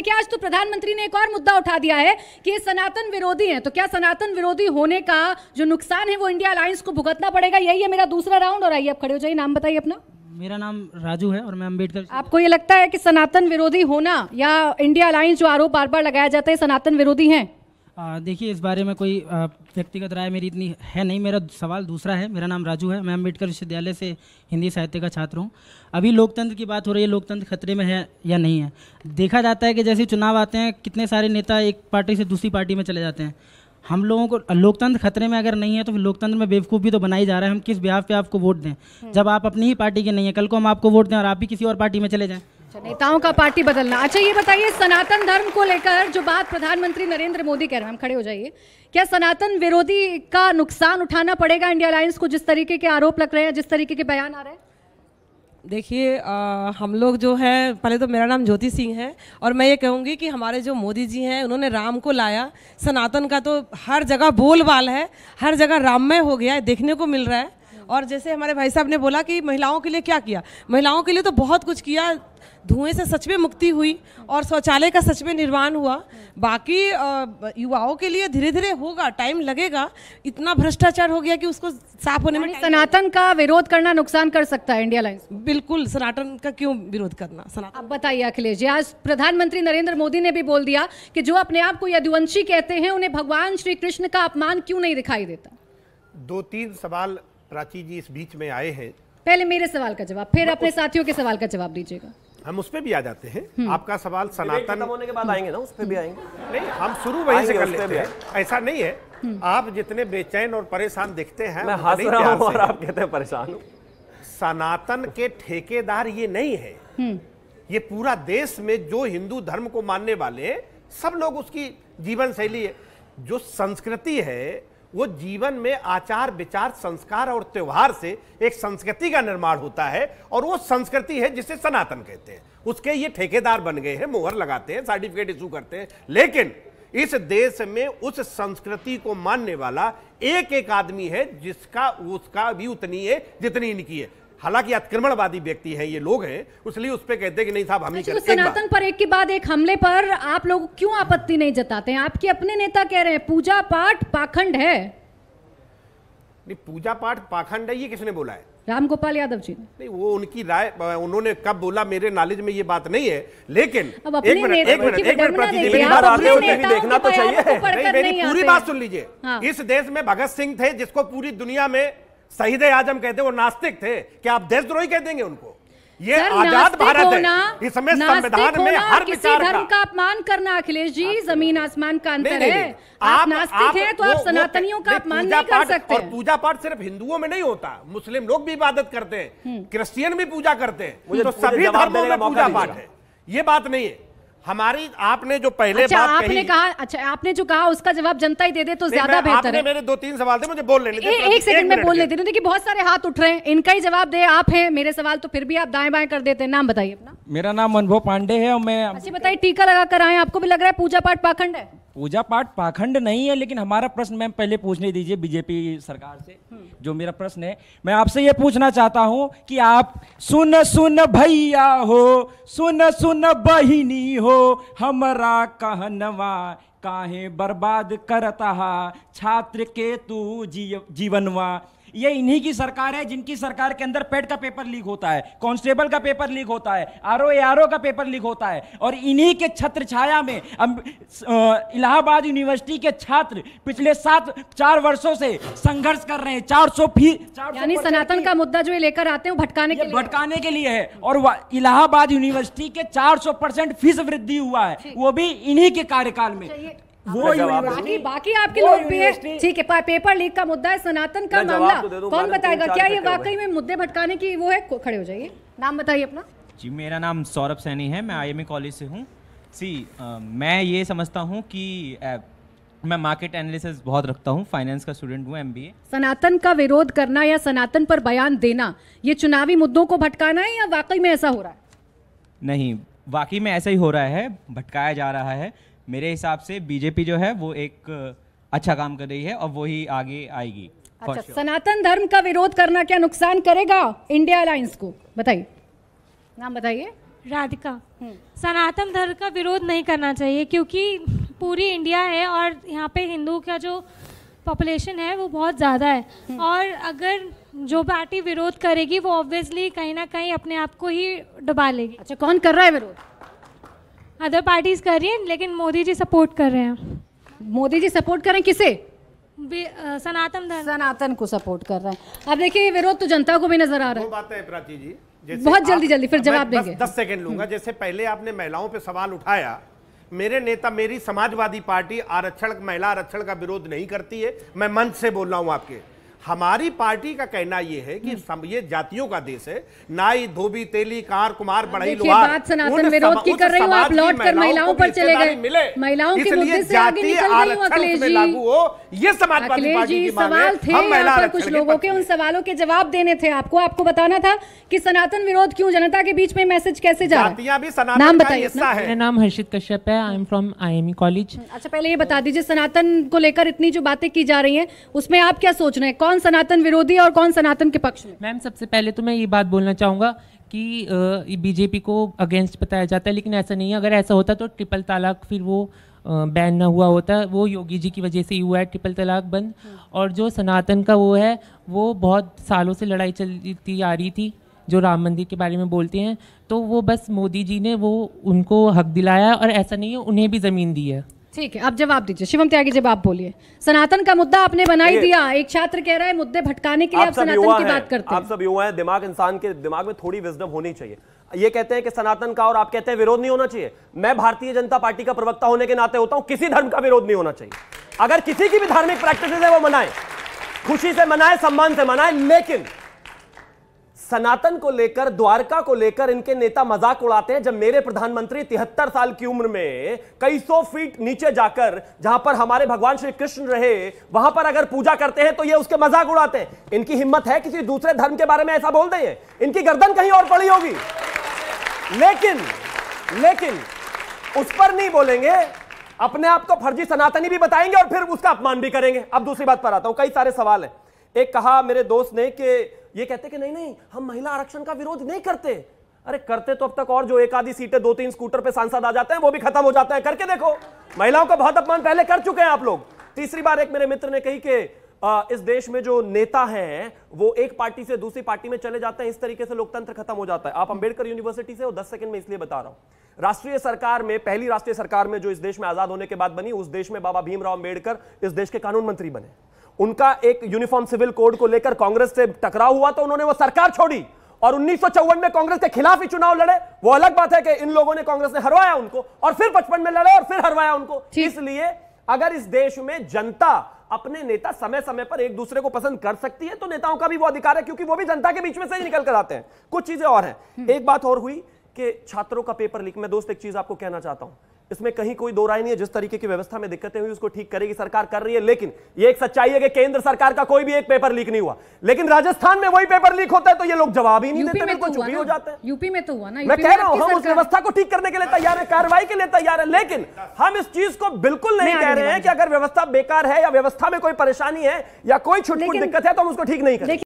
देखिए आज तो प्रधानमंत्री ने एक और मुद्दा उठा दिया है कि ये सनातन विरोधी हैं तो क्या सनातन विरोधी होने का जो नुकसान है वो इंडिया अलायंस को भुगतना पड़ेगा यही है मेरा दूसरा राउंड और आइए आप खड़े हो जाइए नाम बताइए अपना मेरा नाम राजू है और मैं अम्बेडकर आपको ये लगता है कि सनातन विरोधी होना या इंडिया अलायंस जो आरोप बार बार लगाया जाता है सनातन विरोधी हैं देखिए इस बारे में कोई व्यक्तिगत राय मेरी इतनी है नहीं मेरा सवाल दूसरा है मेरा नाम राजू है मैं अम्बेडकर विश्वविद्यालय से हिंदी साहित्य का छात्र हूँ अभी लोकतंत्र की बात हो रही है लोकतंत्र खतरे में है या नहीं है देखा जाता है कि जैसे चुनाव आते हैं कितने सारे नेता एक पार्टी से दूसरी पार्टी में चले जाते हैं हम लोगों को लोकतंत्र खतरे में अगर नहीं है तो फिर लोकतंत्र में बेवकूफ़ी तो बनाई जा रहा है हम किस बिहाफ पे आपको वोट दें जब आप अपनी ही पार्टी के नहीं है कल को हम आपको वोट दें और आप भी किसी और पार्टी में चले जाएँ अच्छा नेताओं का पार्टी बदलना अच्छा ये बताइए सनातन धर्म को लेकर जो बात प्रधानमंत्री नरेंद्र मोदी कह रहे हैं हम खड़े हो जाइए क्या सनातन विरोधी का नुकसान उठाना पड़ेगा इंडिया अलायंस को जिस तरीके के आरोप लग रहे हैं जिस तरीके के बयान आ रहे हैं देखिए हम लोग जो है पहले तो मेरा नाम ज्योति सिंह है और मैं ये कहूँगी कि हमारे जो मोदी जी हैं उन्होंने राम को लाया सनातन का तो हर जगह बोलबाल है हर जगह राममय हो गया है देखने को मिल रहा है और जैसे हमारे भाई साहब ने बोला कि महिलाओं के लिए क्या किया महिलाओं के लिए तो बहुत कुछ किया धुएं से सच में मुक्ति हुई और शौचालय का सच में निर्माण हुआ बाकी युवाओं के लिए धीरे धीरे होगा टाइम लगेगा इतना भ्रष्टाचार हो गया कि उसको साफ होने में सनातन का विरोध करना नुकसान कर सकता है इंडिया लाइन बिल्कुल सनातन का क्यों विरोध करना सनातन अब बताइए अखिलेश जी आज प्रधानमंत्री नरेंद्र मोदी ने भी बोल दिया कि जो अपने आप को यदुवंशी कहते हैं उन्हें भगवान श्री कृष्ण का अपमान क्यों नहीं दिखाई देता दो तीन सवाल प्राची जी इस बीच में आए हैं पहले मेरे सवाल का जवाब फिर अपने साथियों के सवाल का जवाब दीजिएगा हम उस पर भी आ जाते हैं हम्म। आपका सवाल सनातन होने के बाद आएंगे ना उस पर भी आएंगे नहीं हम शुरू वहीं से कर लेते हैं ऐसा नहीं है हम्म। आप जितने बेचैन और परेशान दिखते हैं मैं हंस रहा हूं और आप कहते हैं परेशान सनातन के ठेकेदार ये नहीं है हम्म। ये पूरा देश में जो हिंदू धर्म को मानने वाले सब लोग उसकी जीवन शैली है जो संस्कृति है वो जीवन में आचार विचार संस्कार और त्यौहार से एक संस्कृति का निर्माण होता है और वो संस्कृति है जिसे सनातन कहते हैं उसके ये ठेकेदार बन गए हैं मोहर लगाते हैं सर्टिफिकेट इशू करते हैं लेकिन इस देश में उस संस्कृति को मानने वाला एक एक आदमी है जिसका उसका भी उतनी है जितनी इनकी है हालांकि अतिक्रमणवादी व्यक्ति हैं ये लोग हैं इसलिए उस पर कहते कि नहीं साहब हम ही अच्छा, करते सनातन पर एक के बाद एक हमले पर आप लोग क्यों आपत्ति नहीं जताते हैं आपके अपने नेता कह रहे हैं पूजा पाठ पाखंड है नहीं पूजा पाठ पाखंड है ये किसने बोला है राम गोपाल यादव जी नहीं वो उनकी राय उन्होंने कब बोला मेरे नॉलेज में ये बात नहीं है लेकिन एक मिनट एक मिनट एक मिनट देखना तो चाहिए नहीं मेरी पूरी बात सुन लीजिए हाँ। इस देश में भगत सिंह थे जिसको पूरी दुनिया में शहीद आजम कहते वो नास्तिक थे क्या आप देशद्रोही कह देंगे उनको ये आजाद भारत है इसमें संविधान में हर किसी धर्म का अपमान करना अखिलेश जी जमीन आसमान का अंतर है आप नास्तिक हैं तो आप सनातनियों का अपमान नहीं कर सकते और पूजा पाठ सिर्फ हिंदुओं में नहीं होता मुस्लिम लोग भी इबादत करते हैं हम्म। क्रिश्चियन भी पूजा करते हैं तो सभी धर्मों में पूजा पाठ है ये बात नहीं है हमारी आपने जो पहले अच्छा, बात आपने कहा अच्छा आपने जो कहा उसका जवाब जनता ही दे दे तो ज्यादा बेहतर है मेरे दो तीन सवाल थे मुझे बोल लेने ए, एक सेकंड में बोल लेते देखिए बहुत सारे हाथ उठ रहे हैं इनका ही जवाब दे आप हैं मेरे सवाल तो फिर भी आप दाएं बाएं कर देते हैं नाम बताइए अपना मेरा नाम अनुभव पांडे है और मैं अच्छी बताइए टीका लगा कर आए आपको भी लग रहा है पूजा पाठ पाखंड है पूजा पाठ पाखंड नहीं है लेकिन हमारा प्रश्न मैम पहले पूछने दीजिए बीजेपी सरकार से हम्म। जो मेरा प्रश्न है मैं आपसे ये पूछना चाहता हूँ कि आप सुन सुन भैया हो सुन सुन बहिनी हो हमारा कहनवा काहे बर्बाद करता छात्र के तू जी, जीवनवा ये इन्हीं की सरकार है जिनकी सरकार के अंदर पेट का पेपर लीक होता है कांस्टेबल का पेपर लीक होता है आर ओ का पेपर लीक होता है और इन्हीं के छत्र छाया में इलाहाबाद यूनिवर्सिटी के छात्र पिछले सात चार वर्षों से संघर्ष कर रहे हैं चार सौ फीस यानी सनातन का मुद्दा जो लेकर आते हैं भटकाने के भटकाने के लिए है और इलाहाबाद यूनिवर्सिटी के सौ परसेंट फीस वृद्धि हुआ है वो भी इन्हीं के कार्यकाल में अच्छा, वो बाकी बाकी आपके लोग भी है ठीक है पेपर लीक का मुद्दा है सनातन का मामला तो कौन बताएगा क्या ये वाकई में मुद्दे भटकाने की वो है खड़े हो जाइए नाम बताइए अपना जी मेरा नाम सौरभ सैनी है मैं आई कॉलेज से हूँ सी मैं ये समझता हूँ कि मैं मार्केट एनालिसिस बहुत रखता हूँ फाइनेंस का स्टूडेंट हूँ एम सनातन का विरोध करना या सनातन पर बयान देना ये चुनावी मुद्दों को भटकाना है या वाकई में ऐसा हो रहा है नहीं वाकई में ऐसा ही हो रहा है भटकाया जा रहा है मेरे हिसाब से बीजेपी जो है वो एक अच्छा काम कर रही है और वो ही आगे आएगी अच्छा sure. सनातन धर्म का विरोध करना क्या नुकसान करेगा इंडिया अलायंस को बताइए नाम बताइए राधिका हम्म। सनातन धर्म का विरोध नहीं करना चाहिए क्योंकि पूरी इंडिया है और यहाँ पे हिंदू का जो पॉपुलेशन है वो बहुत ज़्यादा है हम्म। और अगर जो पार्टी विरोध करेगी वो ऑब्वियसली कहीं ना कहीं अपने आप को ही डुबा लेगी अच्छा कौन कर रहा है विरोध अदर पार्टीज कर रही हैं लेकिन मोदी जी सपोर्ट कर रहे हैं मोदी जी सपोर्ट करें किसे सनातन धर्म सनातन को सपोर्ट कर रहे हैं अब देखिए विरोध तो जनता को भी नजर आ रहा है बात है प्राची जी जैसे बहुत जल्दी जल्दी फिर जवाब देंगे दस सेकंड लूंगा हम्म। जैसे पहले आपने महिलाओं पे सवाल उठाया मेरे नेता मेरी समाजवादी पार्टी आरक्षण महिला आरक्षण का विरोध नहीं करती है मैं मंच से बोल रहा हूँ आपके हमारी पार्टी का कहना यह है कि हम्म। ये जातियों का देश है नाई धोबी तेली कार कुमार बढ़ाई लोहार सनातन विरोध की कर रही हूँ आप लौट कर महिलाओं पर चले गए मिले महिलाओं के मुद्दे से आगे निकल रही हूँ अखिलेश जी ये समाजवादी पार्टी की सवाल थे पर कुछ लोगों के उन सवालों के जवाब देने थे आपको आपको बताना था कि सनातन विरोध क्यों जनता के बीच में मैसेज कैसे जा रहा है नाम बताइए मेरा नाम हर्षित कश्यप है I am from IME college अच्छा पहले ये बता दीजिए सनातन को लेकर इतनी जो बातें की जा रही है उसमें आप क्या सोच रहे हैं कौन सनातन विरोधी और कौन सनातन के पक्ष में मैम सबसे पहले तो मैं ये बात बोलना चाहूँगा कि बीजेपी को अगेंस्ट बताया जाता है लेकिन ऐसा नहीं है अगर ऐसा होता तो ट्रिपल तलाक फिर वो बैन ना हुआ होता वो योगी जी की वजह से ही हुआ है ट्रिपल तलाक बंद और जो सनातन का वो है वो बहुत सालों से लड़ाई चलती आ रही थी जो राम मंदिर के बारे में बोलते हैं तो वो बस मोदी जी ने वो उनको हक दिलाया और ऐसा नहीं है उन्हें भी ज़मीन दी है ठीक है आप जवाब दीजिए शिवम त्यागी जब आप बोलिए सनातन का मुद्दा आपने बनाई दिया एक छात्र कह रहा है मुद्दे भटकाने के लिए आप, आप सनातन की बात करते हैं आप सब युवा हैं दिमाग इंसान के दिमाग में थोड़ी विजडम होनी चाहिए ये कहते हैं कि सनातन का और आप कहते हैं विरोध नहीं होना चाहिए मैं भारतीय जनता पार्टी का प्रवक्ता होने के नाते होता हूं किसी धर्म का विरोध नहीं होना चाहिए अगर किसी की भी धार्मिक प्रैक्टिस है वो मनाए खुशी से मनाए सम्मान से मनाए लेकिन सनातन को लेकर द्वारका को लेकर इनके नेता मजाक उड़ाते हैं जब मेरे प्रधानमंत्री तिहत्तर साल की उम्र में कई सौ फीट नीचे जाकर जहां पर हमारे भगवान श्री कृष्ण रहे वहां पर अगर पूजा करते हैं तो ये उसके मजाक उड़ाते हैं इनकी हिम्मत है किसी दूसरे धर्म के बारे में ऐसा बोल दें इनकी गर्दन कहीं और पड़ी होगी लेकिन लेकिन उस पर नहीं बोलेंगे अपने आप को फर्जी सनातनी भी बताएंगे और फिर उसका अपमान भी करेंगे अब दूसरी बात पर आता हूं कई सारे सवाल है एक कहा मेरे दोस्त ने कि ये कहते कि नहीं नहीं हम महिला आरक्षण का विरोध नहीं करते अरे करते तो अब तक और जो एक आधी सीटें दो तीन स्कूटर पे सांसद आ जाते हैं वो भी खत्म हो जाते हैं करके देखो महिलाओं का बहुत अपमान पहले कर चुके हैं आप लोग तीसरी बार एक मेरे मित्र ने कही कि इस देश में जो नेता हैं वो एक पार्टी से दूसरी पार्टी में चले जाते हैं इस तरीके से लोकतंत्र खत्म हो जाता है आप अंबेडकर यूनिवर्सिटी से हो दस सेकंड में इसलिए बता रहा हूं राष्ट्रीय सरकार में पहली राष्ट्रीय सरकार में जो इस देश में आजाद होने के बाद बनी उस देश में बाबा भीमराव अंबेडकर इस देश के कानून मंत्री बने उनका एक यूनिफॉर्म सिविल कोड को लेकर कांग्रेस से टकराव हुआ तो उन्होंने वो सरकार छोड़ी और उन्नीस में कांग्रेस के खिलाफ ही चुनाव लड़े वो अलग बात है कि इन लोगों ने कांग्रेस ने हरवाया उनको और फिर बचपन में लड़े और फिर हरवाया उनको इसलिए अगर इस देश में जनता अपने नेता समय समय पर एक दूसरे को पसंद कर सकती है तो नेताओं का भी वो अधिकार है क्योंकि वो भी जनता के बीच में से ही निकल कर आते हैं कुछ चीजें और हैं हम्म। एक बात और हुई कि छात्रों का पेपर लीक मैं दोस्त एक चीज आपको कहना चाहता हूं इसमें कहीं कोई दो राय नहीं है जिस तरीके की व्यवस्था में दिक्कतें हुई उसको ठीक करेगी सरकार कर रही है लेकिन ये एक सच्चाई है कि केंद्र सरकार का कोई भी एक पेपर लीक नहीं हुआ लेकिन राजस्थान में वही पेपर लीक होता है तो ये लोग जवाब ही नहीं देते बिल्कुल तो हो जाते हैं यूपी में तो हुआ ना मैं कह रहा हूं हम उस व्यवस्था को ठीक करने के लिए तैयार है कार्रवाई के लिए तैयार है लेकिन हम इस चीज को बिल्कुल नहीं कह रहे हैं कि अगर व्यवस्था बेकार है या व्यवस्था में कोई परेशानी है या कोई छुटपुट दिक्कत है तो हम उसको ठीक नहीं करें